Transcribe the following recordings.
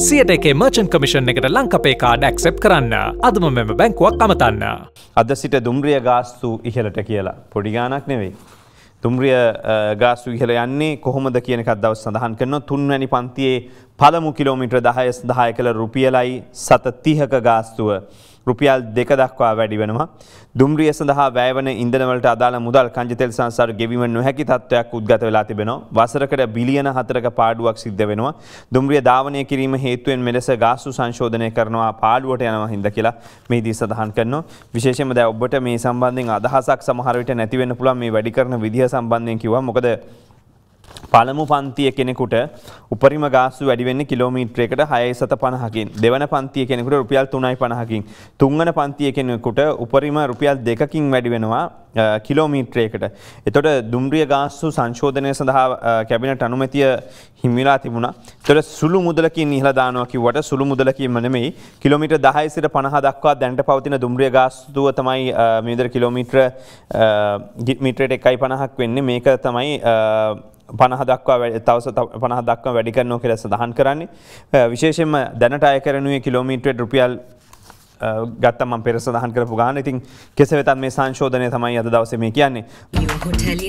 සියට එකේ මර්චන් කමිෂන් එකට ලංකපේ කාඩ ඇක්සෙප් කරන්න අදම මෙම බැංකුවක් අමතන්න. අද සිට දුම්රිය ගාස්තු ඉහලට කියලා පොඩිගානක් නෙවෙයි. දුම්රිය ගාස්තු ඉහල යන්නේ කොහොමද කියනකත් දවස් සඳහන් කරන තුන්වැනි පන්තියේ පළමු කිලෝමිට දහය සඳහාය කළ රුපියලයි සත තිහක ගාස්තුව රුපියල් දෙක දක්වා වැඩි වෙනවා. දුම්රිය සඳහා වැෑවන ඉදනවලට අදාළ මුදල් කංජතෙල් සංසාර ගෙවීම නොහැකි තත්ත්වයක් උද්ගත වෙලා තිබෙනවා. වසරකට බිලියන හතරක පාඩුවක් සිද්ධ වෙනවා. දුම්රිය ධාවනය කිරීම හේතුවෙන් මෙලෙස ගාස්තු සංශෝධනය කරනවා පාඩුවට යනවා හිද කියලා මේදී සඳහන් කරනවා. විශේෂම දැ ඔබට මේ සම්බන්ධින් අදහසක් සමහරවිට නැතිවෙන පුළන් මේ වැඩි කරන විදිහ සම්බන්ධය කිව මොකද පළමු පන්තිය කෙනෙකුට උපරිම ගාස්තු වැඩිවෙන්න කිලෝමීට්‍රයකට හයයි සත පණහකින් දෙවන පන්තිය කෙනෙකුට රුපියල් තුනයි පණහකින් තුන්වන පන්තිය කෙනෙකුට උපරිම රුපියල් දෙකකින් වැඩිවෙනවා කිලෝමීට්‍රයකට එතොට දුම්රිය ගාස්තු සංශෝධනය සඳහා කැබිනට අනුමැතිය හිමිලා තිබුණ තොට සුළු මුදලකින් නිහලදානොකිවට සුළු මුදලකින් මනමයි කිලමිට දහයිසිට පණහ දක්වා දැන්ට පවතින දුම්රිය ගාස්තුව තමයි මිදර කිලෝමීට්‍ර ගිටමිට්‍රට එකයි පණහක් වෙන්නේ මේක තමයි පනහදක්වා තවස පනහදක්ව වැඩි කරනෝ කෙර සඳහන් කරන්නේ විශේෂෙන්ම දැනට අය කරනුවේ කිලෝමීට්‍රට රුපියල් ගත්තම පෙර සඳහන් කරපු ගාන ඉතින් කෙස වෙතත් මේ සංශෝධනය තමයි අද දවසම කියන්නේ. Hotel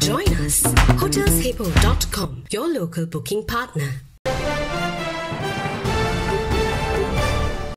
Join us. Hotelshipo.com, your local booking partner.